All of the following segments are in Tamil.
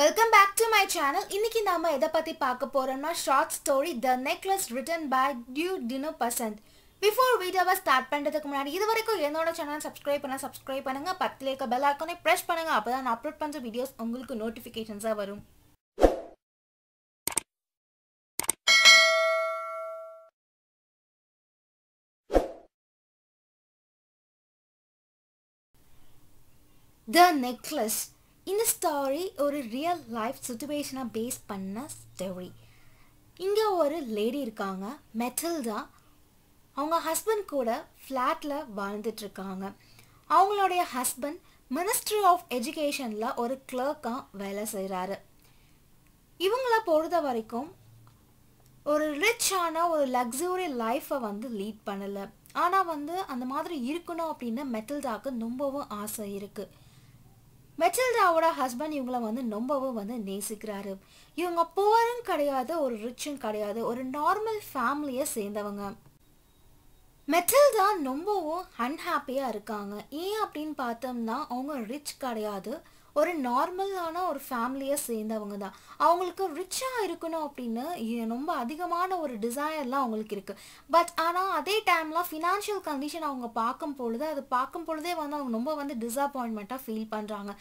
welcome back to my channel இன்னைக்கு நாம எதை பத்தி பார்க்க போறோம்னா short story the necklace written by Guy de Maupassant before வீடியோவை ஸ்டார்ட் பண்ணுறதுக்கு முன்னாடி இது வரைக்கும் என்னோட சேனல் சப்ஸ்கிரைப் பண்ண சப்ஸ்கிரைப் பண்ணுங்க பக்கத்தில் இருக்க பெல் ஐக்கானே ப்ரெஸ் பண்ணுங்க அப்போ தான் நான் அப்லோட் பண்ணுற வீடியோஸ் உங்களுக்கு நோட்டிஃபிகேஷன்ஸாக வரும் த நெக்லஸ் இந்த ஸ்டாரி ஒரு ரியல் லைஃப் சுச்சுவேஷனாக பேஸ் பண்ண ஸ்டோரி இங்கே ஒரு லேடி இருக்காங்க மெட்டல்டா அவங்க ஹஸ்பண்ட் கூட ஃப்ளாட்டில் வாழ்ந்துட்டுருக்காங்க அவங்களுடைய ஹஸ்பண்ட் மினிஸ்ட்ரி ஆஃப் எஜுகேஷனில் ஒரு கிளர்க்காக வேலை செய்கிறாரு இவங்கள பொறுத்த வரைக்கும் ஒரு ரிச்சான ஒரு லக்ஸுரி லைஃப்பை வந்து லீட் பண்ணலை ஆனால் வந்து அந்த மாதிரி இருக்கணும் அப்படின்னு மெட்டல்டாக்கு ரொம்பவும் ஆசை இருக்குது மெட்டில்டாவோட ஹஸ்பண்ட் இவங்களை வந்து ரொம்பவும் வந்து நேசிக்கிறாரு இவங்க புவரும் கிடையாது ஒரு ரிச்சும் கிடையாது ஒரு நார்மல் ஃபேமிலியை சேர்ந்தவங்க மெட்டல் தான் ரொம்பவும் அன்ஹாப்பியாக இருக்காங்க ஏன் அப்படின்னு பார்த்தோம்னா அவங்க ரிச் கிடையாது ஒரு நார்மலான ஒரு ஃபேமிலியை சேர்ந்தவங்க தான் அவங்களுக்கு ரிச்சாக இருக்கணும் அப்படின்னு ரொம்ப அதிகமான ஒரு டிசையர்லாம் அவங்களுக்கு இருக்குது பட் ஆனால் அதே டைமில் ஃபினான்ஷியல் கண்டிஷன் அவங்க பார்க்கும் பொழுது அது பார்க்கும் பொழுதே வந்து அவங்க ரொம்ப வந்து டிஸப்பாயின்மெண்ட்டாக ஃபீல் பண்ணுறாங்க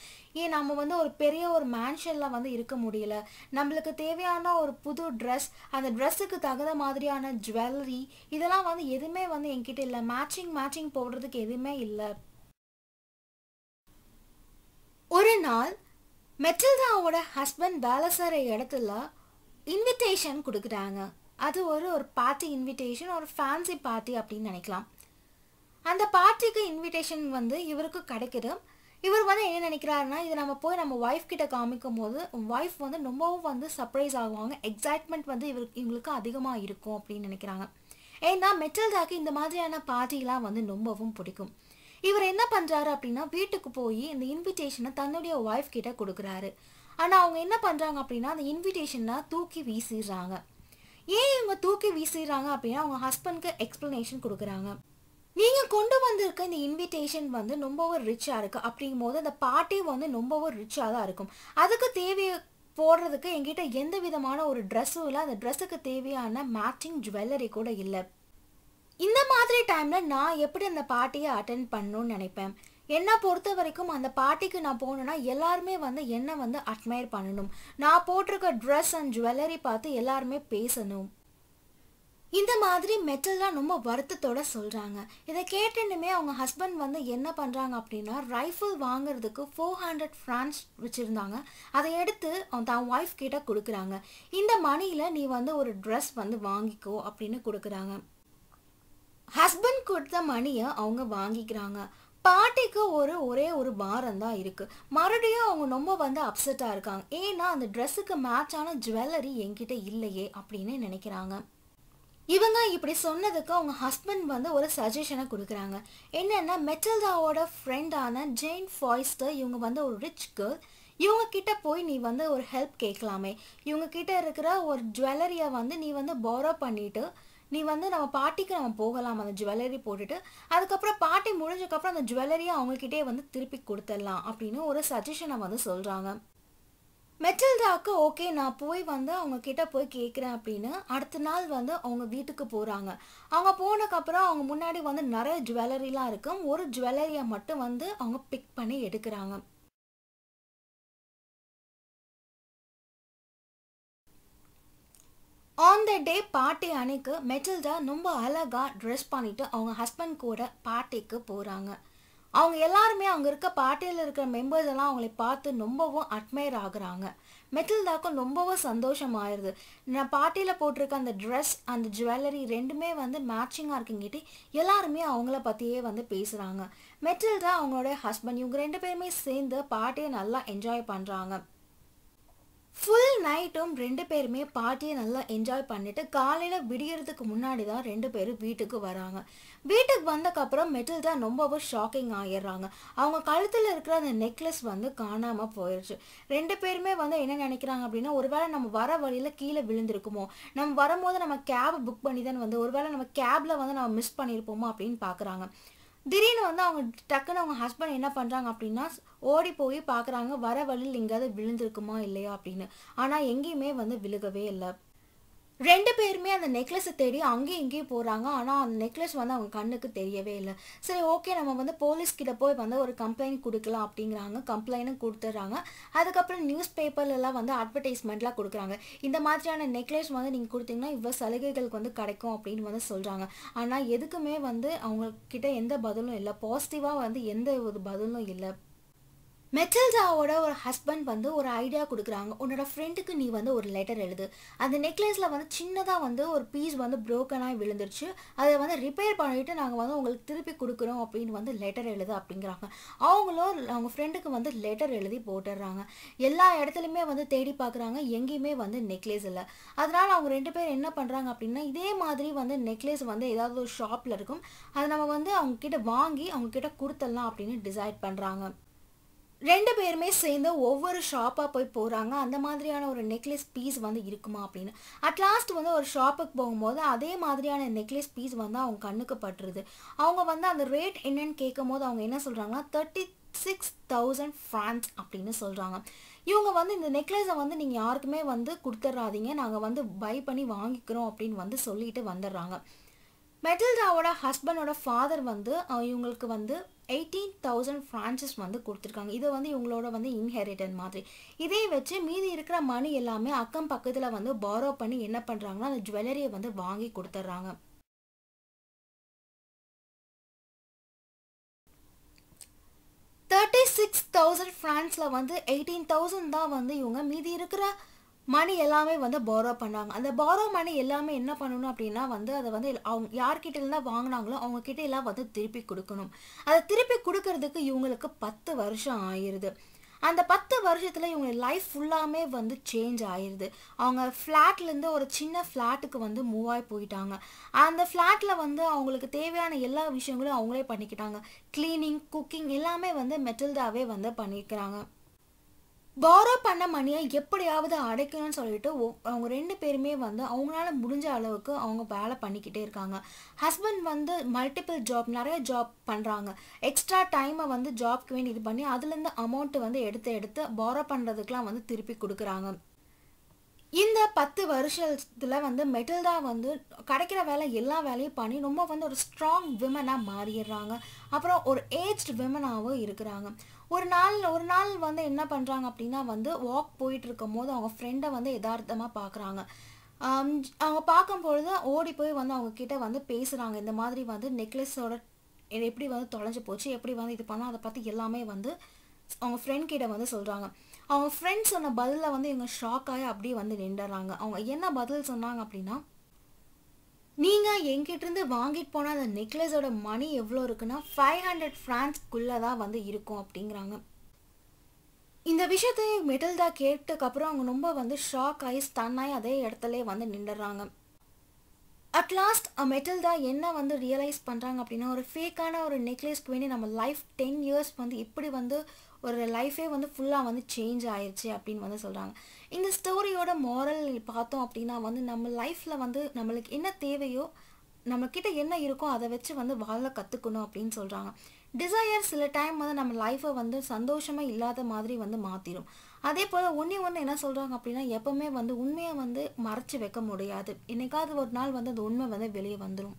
ஏன் நம்ம வந்து ஒரு பெரிய ஒரு மேன்ஷனில் வந்து இருக்க முடியல நம்மளுக்கு தேவையான ஒரு புது ட்ரெஸ் அந்த ட்ரெஸ்ஸுக்கு தகுந்த மாதிரியான ஜுவல்லரி இதெல்லாம் வந்து எதுவுமே வந்து என்கிட்ட இல்லை மேட்சிங் மேட்சிங் போடுறதுக்கு எதுவுமே இல்லை நாள் மெட்டில்தாவோட ஹஸ்பண்ட் வேலை செய்கிற இடத்துல இன்விடேஷன் கொடுக்குறாங்க அது ஒரு ஒரு பார்ட்டி இன்விடேஷன் ஒரு ஃபேன்சி பார்ட்டி அப்படின்னு நினைக்கலாம் அந்த பார்ட்டிக்கு இன்விடேஷன் வந்து இவருக்கு கிடைக்கிது இவர் வந்து என்ன நினைக்கிறாருன்னா இது நம்ம போய் நம்ம ஒய்ஃப் கிட்ட காமிக்கும் போது ஒய்ஃப் வந்து ரொம்பவும் வந்து சர்ப்ரைஸ் ஆகுவாங்க எக்ஸைட்மெண்ட் வந்து இவரு இவங்களுக்கு அதிகமாக இருக்கும் அப்படின்னு நினைக்கிறாங்க ஏன்னா தாக்கு இந்த மாதிரியான பார்ட்டிலாம் வந்து ரொம்பவும் பிடிக்கும் இவர் என்ன பண்ணுறாரு அப்படின்னா வீட்டுக்கு போய் இந்த இன்விடேஷனை தன்னுடைய ஒய்ஃப் கிட்ட கொடுக்குறாரு ஆனால் அவங்க என்ன பண்ணுறாங்க அப்படின்னா அந்த இன்விடேஷனை தூக்கி வீசிடுறாங்க ஏன் இவங்க தூக்கி வீசிடுறாங்க அப்படின்னா அவங்க ஹஸ்பண்ட்க்கு எக்ஸ்ப்ளனேஷன் கொடுக்குறாங்க நீங்கள் கொண்டு வந்திருக்க இந்த இன்விடேஷன் வந்து ரொம்பவும் ரிச்சாக இருக்குது அப்படிங்கும் போது அந்த பார்ட்டி வந்து ரொம்பவும் ரிச்சாக தான் இருக்கும் அதுக்கு தேவைய போடுறதுக்கு எங்கிட்ட எந்த விதமான ஒரு ட்ரெஸ்ஸும் இல்லை அந்த ட்ரெஸ்ஸுக்கு தேவையான மேட்சிங் ஜுவல்லரி கூட இல்லை இந்த மாதிரி டைமில் நான் எப்படி அந்த பார்ட்டியை அட்டன் பண்ணணும்னு நினைப்பேன் என்னை பொறுத்த வரைக்கும் அந்த பார்ட்டிக்கு நான் போகணுன்னா எல்லாருமே வந்து என்னை வந்து அட்மையர் பண்ணணும் நான் போட்டிருக்க ட்ரெஸ் அண்ட் ஜுவல்லரி பார்த்து எல்லாருமே பேசணும் இந்த மாதிரி மெட்டல்லாம் ரொம்ப வருத்தத்தோட சொல்கிறாங்க இதை கேட்டுன்னுமே அவங்க ஹஸ்பண்ட் வந்து என்ன பண்ணுறாங்க அப்படின்னா ரைஃபிள் வாங்குறதுக்கு ஃபோர் ஹண்ட்ரட் ஃப்ரான்ஸ் வச்சுருந்தாங்க அதை எடுத்து அவன் தான் ஒய்ஃப் கிட்ட கொடுக்குறாங்க இந்த மணியில் நீ வந்து ஒரு ட்ரெஸ் வந்து வாங்கிக்கோ அப்படின்னு கொடுக்குறாங்க ஹஸ்பண்ட் கொடுத்த மணியை அவங்க வாங்கிக்கிறாங்க பாட்டிக்கு ஒரு ஒரே ஒரு பாரம் தான் இருக்குது மறுபடியும் அவங்க ரொம்ப வந்து அப்செட்டாக இருக்காங்க ஏன்னா அந்த ட்ரெஸ்ஸுக்கு மேட்சான ஜுவல்லரி என்கிட்ட இல்லையே அப்படின்னு நினைக்கிறாங்க இவங்க இப்படி சொன்னதுக்கு அவங்க ஹஸ்பண்ட் வந்து ஒரு சஜஷனை கொடுக்குறாங்க என்னென்னா மெட்டல்டாவோட ஃப்ரெண்டான ஜெயின் ஃபாய்ஸ்டர் இவங்க வந்து ஒரு ரிச் கேர்ள் இவங்க கிட்ட போய் நீ வந்து ஒரு ஹெல்ப் கேட்கலாமே இவங்க கிட்ட இருக்கிற ஒரு ஜுவல்லரியை வந்து நீ வந்து பாரோ பண்ணிவிட்டு நீ வந்து நம்ம பாட்டிக்கு நம்ம போகலாம் அந்த ஜுவல்லரி போட்டுட்டு அதுக்கப்புறம் பாட்டி முடிஞ்சக்கப்புறம் அந்த ஜுவல்லரியை அவங்கக்கிட்டே வந்து திருப்பி கொடுத்துடலாம் அப்படின்னு ஒரு சஜஷனை வந்து சொல்கிறாங்க மெட்டில்டாக்கு ஓகே நான் போய் வந்து அவங்க கிட்ட போய் கேட்குறேன் அப்படின்னு அடுத்த நாள் வந்து அவங்க வீட்டுக்கு போகிறாங்க அவங்க போனதுக்கப்புறம் அவங்க முன்னாடி வந்து நிறைய ஜுவல்லரிலாம் இருக்கும் ஒரு ஜுவல்லரியை மட்டும் வந்து அவங்க பிக் பண்ணி எடுக்கிறாங்க அந்த டே பார்ட்டி அன்னைக்கு மெட்டில்டா ரொம்ப அழகாக ட்ரெஸ் பண்ணிவிட்டு அவங்க ஹஸ்பண்ட் கூட பார்ட்டிக்கு போகிறாங்க அவங்க எல்லாருமே அவங்க இருக்க பார்ட்டியில் இருக்கிற மெம்பர்ஸ் எல்லாம் அவங்களை பார்த்து ரொம்பவும் அட்மையர் ஆகுறாங்க மெட்டில்டாக்கும் ரொம்பவும் சந்தோஷமாயிருது நான் பார்ட்டியில் போட்டிருக்க அந்த ட்ரெஸ் அந்த ஜுவல்லரி ரெண்டுமே வந்து மேட்சிங்காக இருக்குங்கிட்டு எல்லாருமே அவங்கள பற்றியே வந்து பேசுகிறாங்க மெட்டில்தா அவங்களோட ஹஸ்பண்ட் இவங்க ரெண்டு பேருமே சேர்ந்து பார்ட்டியை நல்லா என்ஜாய் பண்ணுறாங்க ஃபுல் நைட்டும் ரெண்டு பேருமே பார்ட்டியை நல்லா என்ஜாய் பண்ணிவிட்டு காலையில் விடியறதுக்கு முன்னாடி தான் ரெண்டு பேரும் வீட்டுக்கு வராங்க வீட்டுக்கு வந்தக்கப்புறம் தான் ரொம்பவும் ஷாக்கிங் ஆகிடுறாங்க அவங்க கழுத்தில் இருக்கிற அந்த நெக்லஸ் வந்து காணாமல் போயிடுச்சு ரெண்டு பேருமே வந்து என்ன நினைக்கிறாங்க அப்படின்னா ஒருவேளை நம்ம வர வழியில் கீழே விழுந்திருக்குமோ நம்ம வரும்போது நம்ம கேப் புக் பண்ணி தான் வந்து ஒருவேளை நம்ம கேபில் வந்து நம்ம மிஸ் பண்ணியிருப்போமோ அப்படின்னு பார்க்குறாங்க திடீர்னு வந்து அவங்க டக்குன்னு அவங்க ஹஸ்பண்ட் என்ன பண்ணுறாங்க அப்படின்னா ஓடி போய் பார்க்குறாங்க வர வழியில் எங்கேயாவது விழுந்திருக்குமா இல்லையா அப்படின்னு ஆனால் எங்கேயுமே வந்து விழுகவே இல்லை ரெண்டு பேருமே அந்த நெக்லஸை தேடி அங்கேயும் இங்கேயும் போகிறாங்க ஆனால் அந்த நெக்லஸ் வந்து அவங்க கண்ணுக்கு தெரியவே இல்லை சரி ஓகே நம்ம வந்து போலீஸ்கிட்ட போய் வந்து ஒரு கம்ப்ளைண்ட் கொடுக்கலாம் அப்படிங்கிறாங்க கம்ப்ளைண்ட்டும் கொடுத்துட்றாங்க அதுக்கப்புறம் நியூஸ் பேப்பர்லலாம் வந்து அட்வர்டைஸ்மெண்ட்லாம் கொடுக்குறாங்க இந்த மாதிரியான நெக்லஸ் வந்து நீங்கள் கொடுத்தீங்கன்னா இவ்வளோ சலுகைகளுக்கு வந்து கிடைக்கும் அப்படின்னு வந்து சொல்கிறாங்க ஆனால் எதுக்குமே வந்து அவங்கக்கிட்ட எந்த பதிலும் இல்லை பாசிட்டிவாக வந்து எந்த ஒரு பதிலும் இல்லை மெட்டல்டாவோட ஒரு ஹஸ்பண்ட் வந்து ஒரு ஐடியா கொடுக்குறாங்க உன்னோட ஃப்ரெண்டுக்கு நீ வந்து ஒரு லெட்டர் எழுது அந்த நெக்லஸில் வந்து சின்னதாக வந்து ஒரு பீஸ் வந்து ப்ரோக்கனாக விழுந்துருச்சு அதை வந்து ரிப்பேர் பண்ணிவிட்டு நாங்கள் வந்து உங்களுக்கு திருப்பி கொடுக்குறோம் அப்படின்னு வந்து லெட்டர் எழுது அப்படிங்கிறாங்க அவங்களும் அவங்க ஃப்ரெண்டுக்கு வந்து லெட்டர் எழுதி போட்டுடுறாங்க எல்லா இடத்துலையுமே வந்து தேடி பார்க்குறாங்க எங்கேயுமே வந்து நெக்லஸ் இல்லை அதனால் அவங்க ரெண்டு பேர் என்ன பண்ணுறாங்க அப்படின்னா இதே மாதிரி வந்து நெக்லஸ் வந்து ஏதாவது ஒரு ஷாப்பில் இருக்கும் அதை நம்ம வந்து அவங்கக்கிட்ட வாங்கி அவங்கக்கிட்ட கொடுத்துடலாம் அப்படின்னு டிசைட் பண்ணுறாங்க ரெண்டு பேருமே சேர்ந்து ஒவ்வொரு ஷாப்பாக போய் போகிறாங்க அந்த மாதிரியான ஒரு நெக்லஸ் பீஸ் வந்து இருக்குமா அப்படின்னு அட் லாஸ்ட் வந்து ஒரு ஷாப்புக்கு போகும்போது அதே மாதிரியான நெக்லஸ் பீஸ் வந்து அவங்க கண்ணுக்கு பட்டுருது அவங்க வந்து அந்த ரேட் என்னன்னு கேட்கும் போது அவங்க என்ன சொல்கிறாங்கன்னா தேர்ட்டி சிக்ஸ் தௌசண்ட் ஃப்ரான்ஸ் அப்படின்னு சொல்கிறாங்க இவங்க வந்து இந்த நெக்லஸை வந்து நீங்கள் யாருக்குமே வந்து கொடுத்துட்றாதீங்க நாங்கள் வந்து பை பண்ணி வாங்கிக்கிறோம் அப்படின்னு வந்து சொல்லிட்டு வந்துடுறாங்க மெட்டில்டாவோட ஹஸ்பண்டோட ஃபாதர் வந்து இவங்களுக்கு வந்து எயிட்டீன் தௌசண்ட் ஃப்ரான்ச்சஸ் வந்து கொடுத்துருக்காங்க இதை வந்து இவங்களோட வந்து இன்ஹெரிட்டன் மாதிரி இதே வச்சு மீதி இருக்கிற மணி எல்லாமே அக்கம் பக்கத்தில் வந்து பாரோ பண்ணி என்ன பண்ணுறாங்கன்னா அந்த ஜுவல்லரியை வந்து வாங்கி கொடுத்துட்றாங்க தேர்ட்டி சிக்ஸ் தௌசண்ட் ஃப்ரான்ஸில் வந்து எயிட்டீன் தௌசண்ட் தான் வந்து இவங்க மீதி இருக்கிற மணி எல்லாமே வந்து பாரோ பண்ணாங்க அந்த பாரோ மணி எல்லாமே என்ன பண்ணணும் அப்படின்னா வந்து அதை வந்து அவங்க யார்கிட்ட இருந்தால் வாங்கினாங்களோ அவங்கக்கிட்ட எல்லாம் வந்து திருப்பி கொடுக்கணும் அதை திருப்பி கொடுக்கறதுக்கு இவங்களுக்கு பத்து வருஷம் ஆயிடுது அந்த பத்து வருஷத்தில் இவங்க லைஃப் ஃபுல்லாமே வந்து சேஞ்ச் ஆயிடுது அவங்க ஃப்ளாட்லேருந்து ஒரு சின்ன ஃப்ளாட்டுக்கு வந்து மூவ் ஆகி போயிட்டாங்க அந்த ஃப்ளாட்டில் வந்து அவங்களுக்கு தேவையான எல்லா விஷயங்களும் அவங்களே பண்ணிக்கிட்டாங்க க்ளீனிங் குக்கிங் எல்லாமே வந்து மெட்டில்டாவே வந்து பண்ணிக்கிறாங்க பாரோ பண்ண மணியை எப்படியாவது அடைக்கணும்னு சொல்லிட்டு அவங்க ரெண்டு பேருமே வந்து அவங்களால முடிஞ்ச அளவுக்கு அவங்க வேலை பண்ணிக்கிட்டே இருக்காங்க ஹஸ்பண்ட் வந்து மல்டிபிள் ஜாப் நிறைய ஜாப் பண்ணுறாங்க எக்ஸ்ட்ரா டைமை வந்து ஜாப்க்கு வேண்டி இது பண்ணி அதுலேருந்து அமௌண்ட்டு வந்து எடுத்து எடுத்து பாரோ பண்ணுறதுக்கெலாம் வந்து திருப்பி கொடுக்குறாங்க இந்த பத்து வருஷத்தில் வந்து மெட்டில்டா வந்து கிடைக்கிற வேலை எல்லா வேலையும் பண்ணி ரொம்ப வந்து ஒரு ஸ்ட்ராங் விமனாக மாறிடுறாங்க அப்புறம் ஒரு ஏஜ்டு விமனாகவும் இருக்கிறாங்க ஒரு நாள் ஒரு நாள் வந்து என்ன பண்ணுறாங்க அப்படின்னா வந்து வாக் போயிட்டு இருக்கும் போது அவங்க ஃப்ரெண்டை வந்து எதார்த்தமாக பார்க்குறாங்க அவங்க பார்க்கும்பொழுது ஓடி போய் வந்து அவங்க கிட்ட வந்து பேசுகிறாங்க இந்த மாதிரி வந்து நெக்லஸோட எப்படி வந்து தொலைஞ்சு போச்சு எப்படி வந்து இது பண்ணால் அதை பற்றி எல்லாமே வந்து அவங்க ஃப்ரெண்ட் கிட்ட வந்து சொல்கிறாங்க அவங்க ஃப்ரெண்ட்ஸ் சொன்ன பதிலில் வந்து இவங்க ஷாக் ஆகி அப்படியே வந்து நின்றுறாங்க அவங்க என்ன பதில் சொன்னாங்க அப்படின்னா நீங்கள் எங்கிட்டிருந்து வாங்கிட்டு போன அந்த நெக்லஸோட மணி எவ்வளோ இருக்குன்னா ஃபைவ் ஹண்ட்ரட் ஃப்ரான்ஸ்க்குள்ளே தான் வந்து இருக்கும் அப்படிங்கிறாங்க இந்த விஷயத்தை தான் கேட்டதுக்கப்புறம் அவங்க ரொம்ப வந்து ஷாக் ஆகி ஸ்டன் ஆகி அதே இடத்துல வந்து நின்றுறாங்க அட் லாஸ்ட் தான் என்ன வந்து ரியலைஸ் பண்ணுறாங்க அப்படின்னா ஒரு ஃபேக்கான ஒரு நெக்லஸ்க்கு வேண்டி நம்ம லைஃப் டென் இயர்ஸ் வந்து இப்படி வந்து ஒரு லைஃபே வந்து ஃபுல்லாக வந்து சேஞ்ச் ஆயிடுச்சு அப்படின்னு வந்து சொல்கிறாங்க இந்த ஸ்டோரியோட மாரல் பார்த்தோம் அப்படின்னா வந்து நம்ம லைஃப்பில் வந்து நம்மளுக்கு என்ன தேவையோ நம்மக்கிட்ட என்ன இருக்கோ அதை வச்சு வந்து வாழ கற்றுக்கணும் அப்படின்னு சொல்கிறாங்க டிசையர் சில டைம் வந்து நம்ம லைஃப்பை வந்து சந்தோஷமாக இல்லாத மாதிரி வந்து மாற்றிடும் அதே போல் ஒன்றே ஒன்று என்ன சொல்கிறாங்க அப்படின்னா எப்போவுமே வந்து உண்மையை வந்து மறைச்சி வைக்க முடியாது என்னைக்காவது ஒரு நாள் வந்து அந்த உண்மை வந்து வெளியே வந்துடும்